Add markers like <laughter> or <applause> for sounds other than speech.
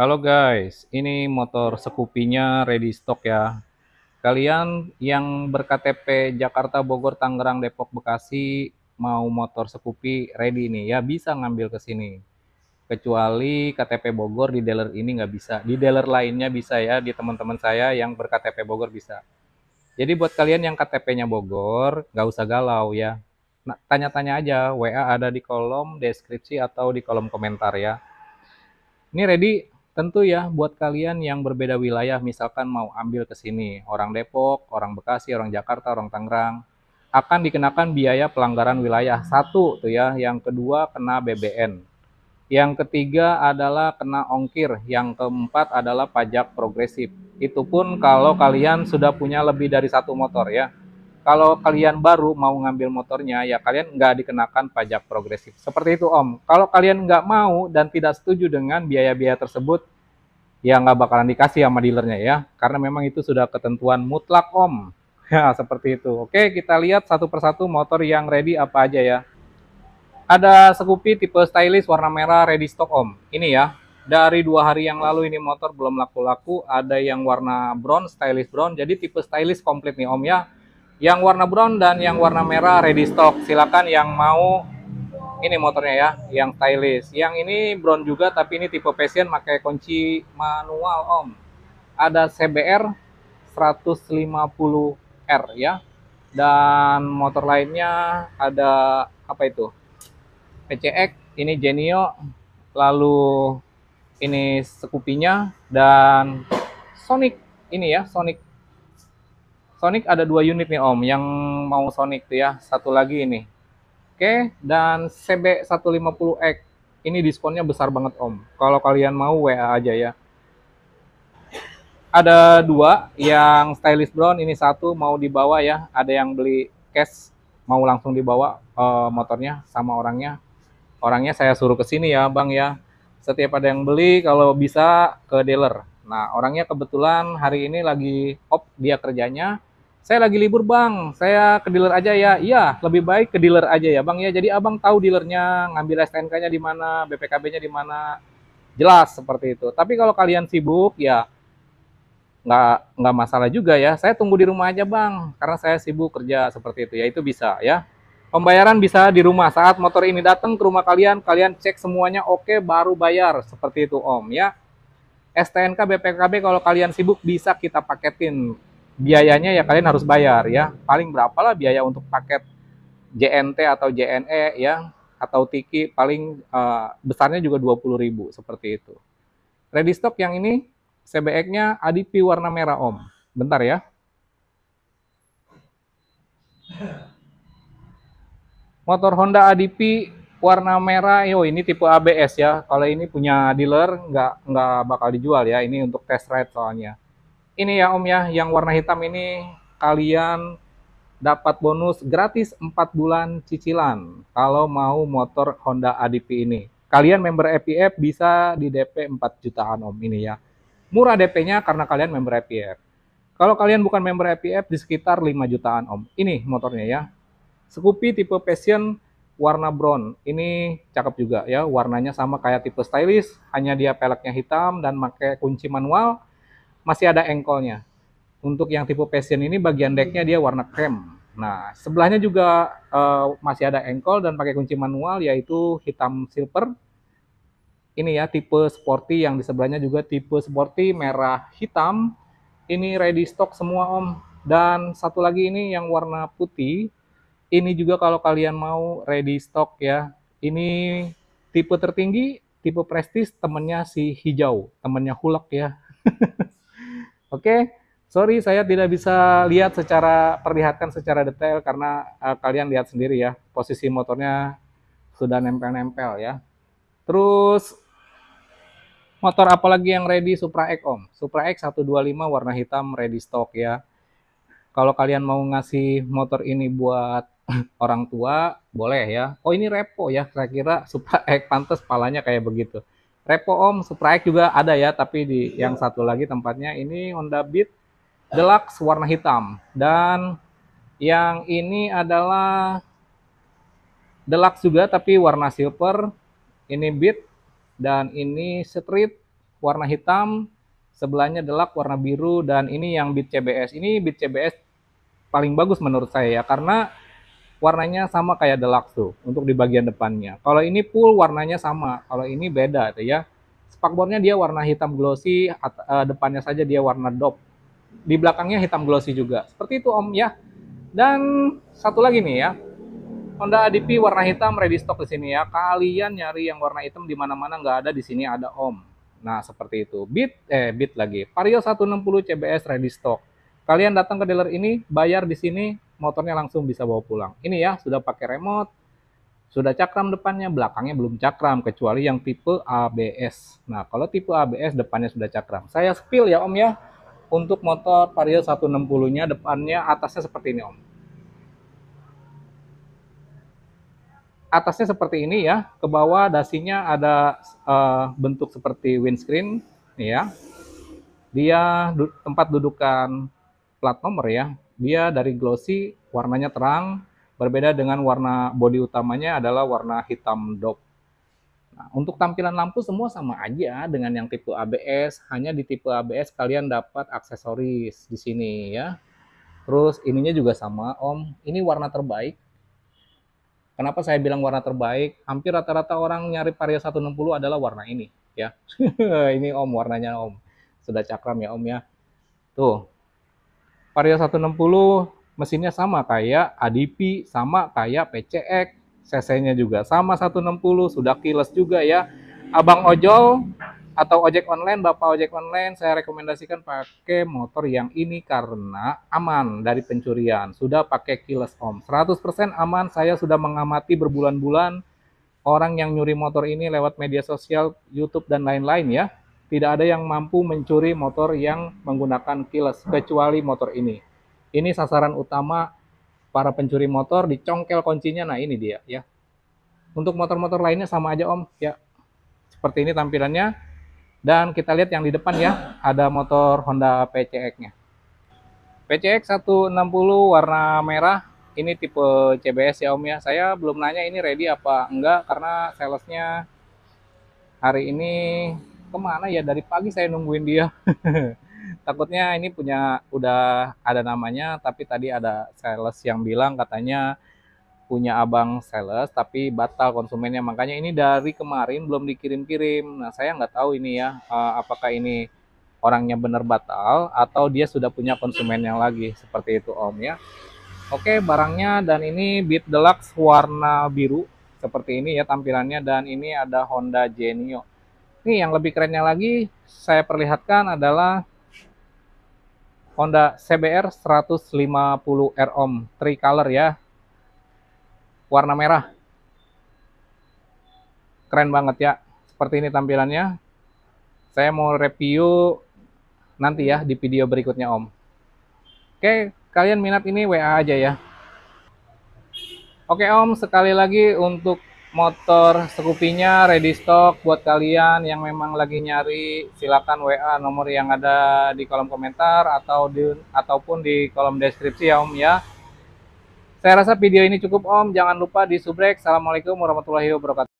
Halo guys, ini motor scoopy ready stock ya. Kalian yang berKTP Jakarta, Bogor, Tangerang, Depok, Bekasi mau motor Scoopy ready nih ya bisa ngambil ke sini. Kecuali KTP Bogor di dealer ini nggak bisa. Di dealer lainnya bisa ya, di teman-teman saya yang berKTP Bogor bisa. Jadi buat kalian yang KTP-nya Bogor, nggak usah galau ya. Nah, tanya-tanya aja, WA ada di kolom deskripsi atau di kolom komentar ya. Ini ready Tentu ya buat kalian yang berbeda wilayah misalkan mau ambil ke sini, orang Depok, orang Bekasi, orang Jakarta, orang Tangerang akan dikenakan biaya pelanggaran wilayah satu tuh ya, yang kedua kena BBN. Yang ketiga adalah kena ongkir, yang keempat adalah pajak progresif. Itu pun kalau kalian sudah punya lebih dari satu motor ya kalau kalian baru mau ngambil motornya ya kalian nggak dikenakan pajak progresif seperti itu om kalau kalian nggak mau dan tidak setuju dengan biaya-biaya tersebut ya nggak bakalan dikasih sama dealernya ya karena memang itu sudah ketentuan mutlak om <laughs> ya seperti itu oke kita lihat satu persatu motor yang ready apa aja ya ada Scoopy tipe stylish warna merah ready stock om ini ya dari dua hari yang lalu ini motor belum laku-laku ada yang warna brown stylish brown jadi tipe stylish komplit nih om ya yang warna brown dan yang warna merah ready stock. Silakan yang mau ini motornya ya, yang stylish. Yang ini brown juga tapi ini tipe passion pakai kunci manual Om. Ada CBR 150R ya. Dan motor lainnya ada apa itu? PCX, ini Genio, lalu ini sekupinya dan Sonic ini ya, Sonic Sonic ada dua unit nih Om yang mau Sonic tuh ya. Satu lagi ini. Oke, dan CB150X. Ini diskonnya besar banget Om. Kalau kalian mau WA aja ya. Ada dua yang stylish brown, ini satu mau dibawa ya. Ada yang beli cash mau langsung dibawa uh, motornya sama orangnya. Orangnya saya suruh ke sini ya, Bang ya. Setiap ada yang beli kalau bisa ke dealer. Nah, orangnya kebetulan hari ini lagi off dia kerjanya saya lagi libur bang, saya ke dealer aja ya. Iya, lebih baik ke dealer aja ya bang ya. Jadi abang tahu dealernya, ngambil STNK-nya di mana, BPKB-nya di mana. Jelas seperti itu. Tapi kalau kalian sibuk ya nggak nggak masalah juga ya. Saya tunggu di rumah aja bang, karena saya sibuk kerja seperti itu ya. Itu bisa ya. Pembayaran bisa di rumah saat motor ini datang ke rumah kalian, kalian cek semuanya oke baru bayar seperti itu om ya. STNK BPKB kalau kalian sibuk bisa kita paketin biayanya ya kalian harus bayar ya. Paling berapalah biaya untuk paket JNT atau JNE ya atau Tiki paling uh, besarnya juga 20.000 seperti itu. Ready stock yang ini CBX-nya ADP warna merah Om. Bentar ya. Motor Honda ADP warna merah, yo ini tipe ABS ya. Kalau ini punya dealer nggak nggak bakal dijual ya. Ini untuk test ride soalnya ini ya Om ya, yang warna hitam ini kalian dapat bonus gratis 4 bulan cicilan kalau mau motor Honda ADP ini. Kalian member EPF bisa di DP 4 jutaan Om ini ya. Murah DP-nya karena kalian member EPF. Kalau kalian bukan member EPF di sekitar 5 jutaan Om. Ini motornya ya. Scoopy tipe Passion warna brown. Ini cakep juga ya, warnanya sama kayak tipe stylish, hanya dia peleknya hitam dan pakai kunci manual masih ada engkolnya. Untuk yang tipe passion ini bagian decknya dia warna krem. Nah, sebelahnya juga uh, masih ada engkol dan pakai kunci manual yaitu hitam silver. Ini ya tipe sporty yang di sebelahnya juga tipe sporty merah hitam. Ini ready stock semua Om. Dan satu lagi ini yang warna putih. Ini juga kalau kalian mau ready stock ya. Ini tipe tertinggi, tipe prestis temennya si hijau, temennya hulak ya. <laughs> Oke, okay? sorry saya tidak bisa lihat secara perlihatkan secara detail karena uh, kalian lihat sendiri ya posisi motornya sudah nempel-nempel ya. Terus motor apalagi yang ready Supra X Om. Supra X 125 warna hitam ready stock ya. Kalau kalian mau ngasih motor ini buat <laughs> orang tua boleh ya. Oh ini repo ya kira-kira Supra X pantas palanya kayak begitu. Repo Om, Supra X juga ada ya, tapi di yang iya. satu lagi tempatnya ini Honda Beat Deluxe warna hitam. Dan yang ini adalah Deluxe juga tapi warna silver. Ini Beat dan ini Street warna hitam. Sebelahnya Deluxe warna biru dan ini yang Beat CBS. Ini Beat CBS paling bagus menurut saya ya karena warnanya sama kayak Deluxe tuh untuk di bagian depannya. Kalau ini full warnanya sama, kalau ini beda tuh ya. Spakbornya dia warna hitam glossy, eh, depannya saja dia warna dop. Di belakangnya hitam glossy juga. Seperti itu Om ya. Dan satu lagi nih ya, Honda ADP warna hitam ready stock di sini ya. Kalian nyari yang warna hitam di mana-mana nggak ada di sini ada Om. Nah seperti itu. Beat eh beat lagi. Vario 160 CBS ready stock Kalian datang ke dealer ini, bayar di sini, motornya langsung bisa bawa pulang. Ini ya, sudah pakai remote, sudah cakram depannya, belakangnya belum cakram, kecuali yang tipe ABS. Nah, kalau tipe ABS depannya sudah cakram. Saya spill ya Om ya, untuk motor Vario 160-nya depannya atasnya seperti ini Om. Atasnya seperti ini ya, ke bawah dasinya ada uh, bentuk seperti windscreen, ya. Dia du tempat dudukan plat nomor ya, dia dari glossy warnanya terang, berbeda dengan warna body utamanya adalah warna hitam dop. Nah, untuk tampilan lampu semua sama aja dengan yang tipe ABS, hanya di tipe ABS kalian dapat aksesoris di sini ya. Terus ininya juga sama, Om. Ini warna terbaik. Kenapa saya bilang warna terbaik? Hampir rata-rata orang nyari Vario 160 adalah warna ini ya. <laughs> ini Om warnanya Om. Sudah cakram ya Om ya. Tuh, Vario 160 mesinnya sama kayak ADP, sama kayak PCX, CC-nya juga sama 160, sudah keyless juga ya. Abang ojol atau ojek online, bapak ojek online, saya rekomendasikan pakai motor yang ini karena aman dari pencurian. Sudah pakai keyless om, 100% aman. Saya sudah mengamati berbulan-bulan orang yang nyuri motor ini lewat media sosial, YouTube dan lain-lain ya tidak ada yang mampu mencuri motor yang menggunakan keyless kecuali motor ini. Ini sasaran utama para pencuri motor dicongkel kuncinya. Nah, ini dia ya. Untuk motor-motor lainnya sama aja, Om, ya. Seperti ini tampilannya. Dan kita lihat yang di depan ya, ada motor Honda PCX-nya. PCX 160 warna merah. Ini tipe CBS ya, Om ya. Saya belum nanya ini ready apa enggak karena salesnya hari ini kemana ya dari pagi saya nungguin dia <laughs> takutnya ini punya udah ada namanya tapi tadi ada sales yang bilang katanya punya abang sales tapi batal konsumennya makanya ini dari kemarin belum dikirim-kirim nah saya nggak tahu ini ya eh, apakah ini orangnya benar batal atau dia sudah punya konsumen yang lagi seperti itu om ya oke barangnya dan ini Beat Deluxe warna biru seperti ini ya tampilannya dan ini ada Honda Genio ini yang lebih kerennya lagi saya perlihatkan adalah Honda CBR 150 R ohm tricolor ya. Warna merah. Keren banget ya. Seperti ini tampilannya. Saya mau review nanti ya di video berikutnya Om. Oke, kalian minat ini WA aja ya. Oke Om, sekali lagi untuk motor scoopy ready stock buat kalian yang memang lagi nyari silakan WA nomor yang ada di kolom komentar atau di ataupun di kolom deskripsi ya Om ya. Saya rasa video ini cukup Om, jangan lupa di subrek. Assalamualaikum warahmatullahi wabarakatuh.